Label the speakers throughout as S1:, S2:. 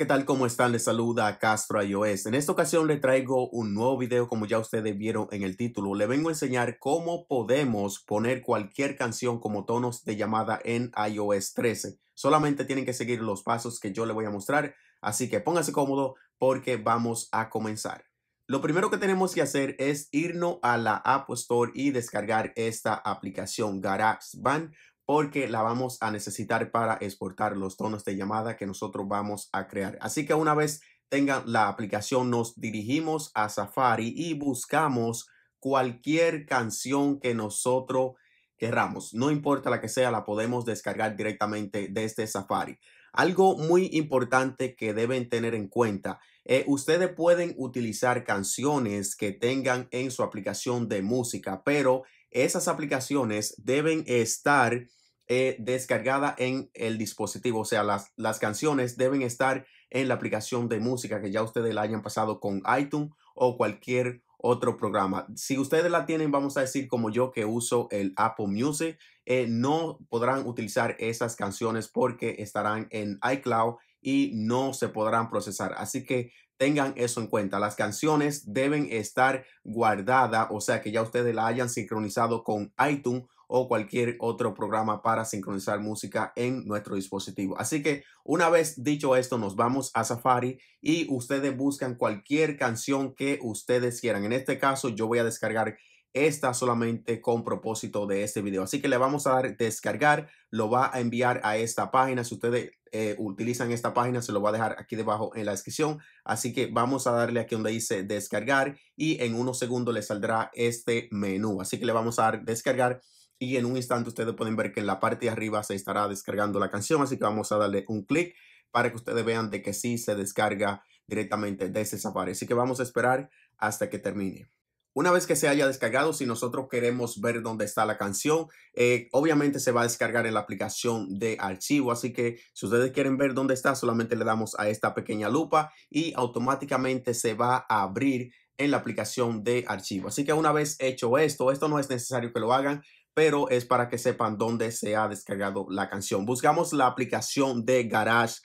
S1: ¿qué tal? ¿Cómo están? Les saluda Castro iOS. En esta ocasión le traigo un nuevo video como ya ustedes vieron en el título. Le vengo a enseñar cómo podemos poner cualquier canción como tonos de llamada en iOS 13. Solamente tienen que seguir los pasos que yo les voy a mostrar. Así que pónganse cómodo porque vamos a comenzar. Lo primero que tenemos que hacer es irnos a la App Store y descargar esta aplicación GarageBand porque la vamos a necesitar para exportar los tonos de llamada que nosotros vamos a crear. Así que una vez tengan la aplicación, nos dirigimos a Safari y buscamos cualquier canción que nosotros querramos. No importa la que sea, la podemos descargar directamente desde Safari. Algo muy importante que deben tener en cuenta, eh, ustedes pueden utilizar canciones que tengan en su aplicación de música, pero esas aplicaciones deben estar eh, descargada en el dispositivo. O sea, las, las canciones deben estar en la aplicación de música que ya ustedes la hayan pasado con iTunes o cualquier otro programa. Si ustedes la tienen, vamos a decir como yo que uso el Apple Music, eh, no podrán utilizar esas canciones porque estarán en iCloud y no se podrán procesar. Así que tengan eso en cuenta. Las canciones deben estar guardadas, o sea que ya ustedes la hayan sincronizado con iTunes o cualquier otro programa para sincronizar música en nuestro dispositivo. Así que una vez dicho esto, nos vamos a Safari y ustedes buscan cualquier canción que ustedes quieran. En este caso, yo voy a descargar esta solamente con propósito de este video. Así que le vamos a dar descargar, lo va a enviar a esta página. Si ustedes eh, utilizan esta página, se lo va a dejar aquí debajo en la descripción. Así que vamos a darle aquí donde dice descargar y en unos segundos le saldrá este menú. Así que le vamos a dar descargar y en un instante ustedes pueden ver que en la parte de arriba se estará descargando la canción, así que vamos a darle un clic para que ustedes vean de que sí se descarga directamente desde parte Así que vamos a esperar hasta que termine. Una vez que se haya descargado, si nosotros queremos ver dónde está la canción, eh, obviamente se va a descargar en la aplicación de archivo. Así que si ustedes quieren ver dónde está, solamente le damos a esta pequeña lupa y automáticamente se va a abrir en la aplicación de archivo. Así que una vez hecho esto, esto no es necesario que lo hagan pero es para que sepan dónde se ha descargado la canción. Buscamos la aplicación de Garage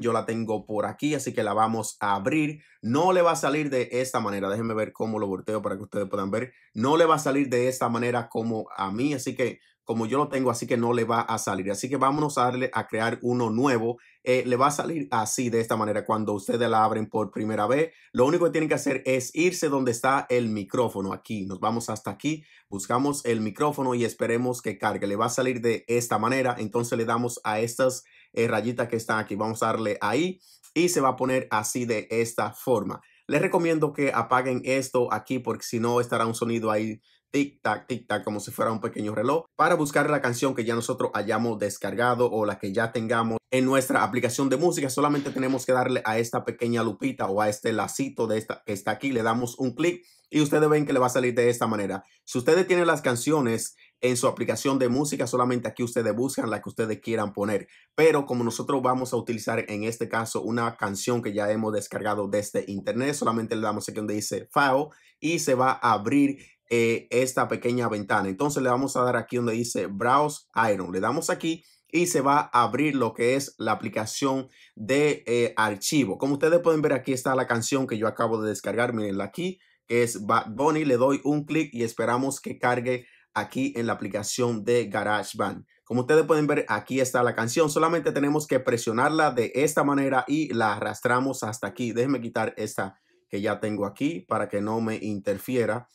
S1: Yo la tengo por aquí, así que la vamos a abrir. No le va a salir de esta manera. Déjenme ver cómo lo volteo para que ustedes puedan ver. No le va a salir de esta manera como a mí, así que como yo lo tengo, así que no le va a salir. Así que vámonos a, darle, a crear uno nuevo. Eh, le va a salir así, de esta manera, cuando ustedes la abren por primera vez. Lo único que tienen que hacer es irse donde está el micrófono, aquí. Nos vamos hasta aquí, buscamos el micrófono y esperemos que cargue. Le va a salir de esta manera, entonces le damos a estas eh, rayitas que están aquí. Vamos a darle ahí y se va a poner así de esta forma. Les recomiendo que apaguen esto aquí porque si no estará un sonido ahí tic-tac, tic-tac, como si fuera un pequeño reloj, para buscar la canción que ya nosotros hayamos descargado o la que ya tengamos en nuestra aplicación de música. Solamente tenemos que darle a esta pequeña lupita o a este lacito de esta que está aquí, le damos un clic y ustedes ven que le va a salir de esta manera. Si ustedes tienen las canciones en su aplicación de música. Solamente aquí ustedes buscan la que ustedes quieran poner. Pero como nosotros vamos a utilizar en este caso una canción que ya hemos descargado desde internet, solamente le damos aquí donde dice File y se va a abrir eh, esta pequeña ventana. Entonces le vamos a dar aquí donde dice Browse Iron. Le damos aquí y se va a abrir lo que es la aplicación de eh, archivo. Como ustedes pueden ver, aquí está la canción que yo acabo de descargar. Mirenla aquí, que es Bad Bunny. Le doy un clic y esperamos que cargue aquí en la aplicación de GarageBand. Como ustedes pueden ver, aquí está la canción. Solamente tenemos que presionarla de esta manera y la arrastramos hasta aquí. Déjenme quitar esta que ya tengo aquí para que no me interfiera.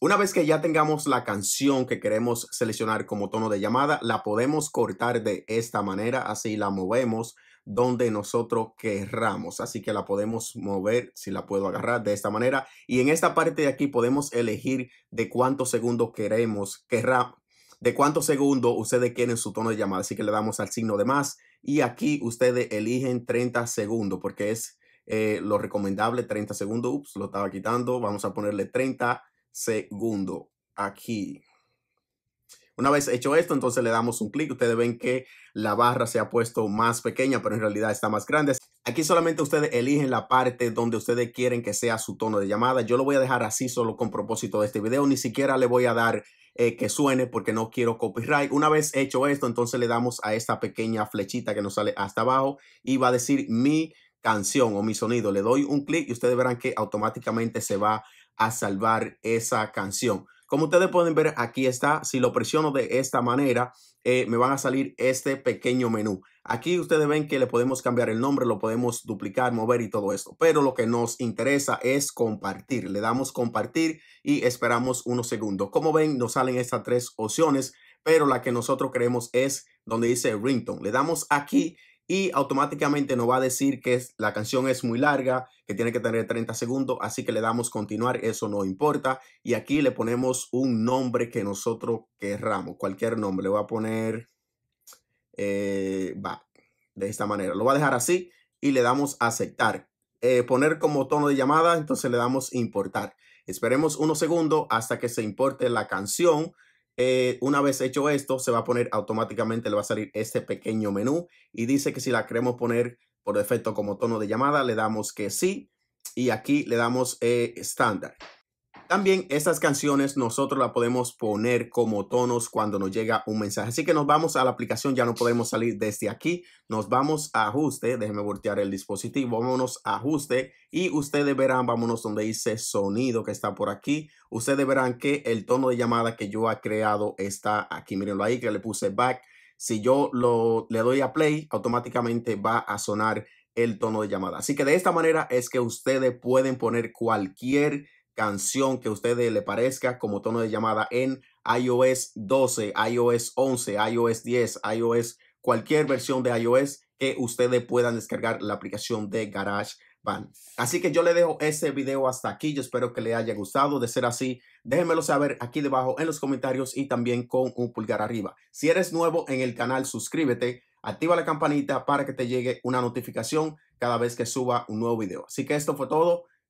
S1: Una vez que ya tengamos la canción que queremos seleccionar como tono de llamada, la podemos cortar de esta manera, así la movemos donde nosotros querramos. Así que la podemos mover, si la puedo agarrar de esta manera. Y en esta parte de aquí podemos elegir de cuántos segundos queremos, querrá, de cuántos segundos ustedes quieren su tono de llamada. Así que le damos al signo de más. Y aquí ustedes eligen 30 segundos porque es eh, lo recomendable, 30 segundos. Ups, lo estaba quitando. Vamos a ponerle 30 segundo aquí. Una vez hecho esto, entonces le damos un clic. Ustedes ven que la barra se ha puesto más pequeña, pero en realidad está más grande. Aquí solamente ustedes eligen la parte donde ustedes quieren que sea su tono de llamada. Yo lo voy a dejar así solo con propósito de este video. Ni siquiera le voy a dar eh, que suene porque no quiero copyright. Una vez hecho esto, entonces le damos a esta pequeña flechita que nos sale hasta abajo y va a decir mi canción o mi sonido. Le doy un clic y ustedes verán que automáticamente se va a salvar esa canción. Como ustedes pueden ver, aquí está. Si lo presiono de esta manera, eh, me van a salir este pequeño menú. Aquí ustedes ven que le podemos cambiar el nombre, lo podemos duplicar, mover y todo esto. Pero lo que nos interesa es compartir. Le damos compartir y esperamos unos segundos. Como ven, nos salen estas tres opciones, pero la que nosotros creemos es donde dice ringtone. Le damos aquí y automáticamente nos va a decir que la canción es muy larga, que tiene que tener 30 segundos, así que le damos continuar, eso no importa. Y aquí le ponemos un nombre que nosotros querramos, cualquier nombre. Le voy a poner, eh, va, de esta manera. Lo va a dejar así y le damos aceptar. Eh, poner como tono de llamada, entonces le damos importar. Esperemos unos segundos hasta que se importe la canción. Eh, una vez hecho esto, se va a poner automáticamente, le va a salir este pequeño menú y dice que si la queremos poner por defecto como tono de llamada, le damos que sí y aquí le damos eh, estándar. También estas canciones nosotros las podemos poner como tonos cuando nos llega un mensaje. Así que nos vamos a la aplicación, ya no podemos salir desde aquí. Nos vamos a ajuste, déjenme voltear el dispositivo, vámonos a ajuste y ustedes verán, vámonos donde dice sonido que está por aquí. Ustedes verán que el tono de llamada que yo he creado está aquí, Mirenlo ahí que le puse back. Si yo lo, le doy a play, automáticamente va a sonar el tono de llamada. Así que de esta manera es que ustedes pueden poner cualquier canción que a ustedes le parezca como tono de llamada en iOS 12, iOS 11, iOS 10, iOS, cualquier versión de iOS que ustedes puedan descargar la aplicación de GarageBand. Así que yo le dejo este video hasta aquí. Yo espero que le haya gustado. De ser así, déjenmelo saber aquí debajo en los comentarios y también con un pulgar arriba. Si eres nuevo en el canal, suscríbete, activa la campanita para que te llegue una notificación cada vez que suba un nuevo video. Así que esto fue todo.